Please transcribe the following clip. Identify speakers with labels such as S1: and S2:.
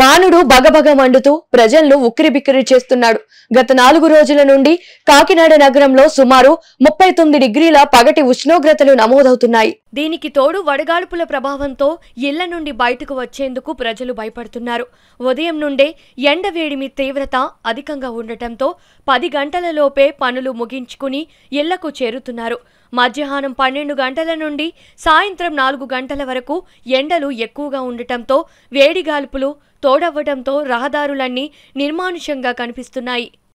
S1: బాణుడు బగబగ మండుతూ ప్రజలను ఉక్కిరిబిక్కిరి చేస్తున్నాడు గత నాలుగు రోజుల నుండి కాకినాడ నగరంలో సుమారు ముప్పై తొమ్మిది డిగ్రీల పగటి ఉష్ణోగ్రతలు నమోదవుతున్నాయి దీనికి తోడు వడగాల్పుల ప్రభావంతో ఇళ్ల నుండి బయటకు వచ్చేందుకు ప్రజలు భయపడుతున్నారు ఉదయం నుండే ఎండవేడిమి తీవ్రత అధికంగా ఉండటంతో పది గంటలలోపే పనులు ముగించుకుని ఇళ్లకు చేరుతున్నారు మధ్యాహ్నం పన్నెండు గంటల నుండి సాయంత్రం నాలుగు గంటల వరకు ఎండలు ఎక్కువగా ఉండటంతో వేడిగాల్పులు తోడవ్వడంతో రహదారులన్నీ నిర్మానుషంగా కనిపిస్తున్నాయి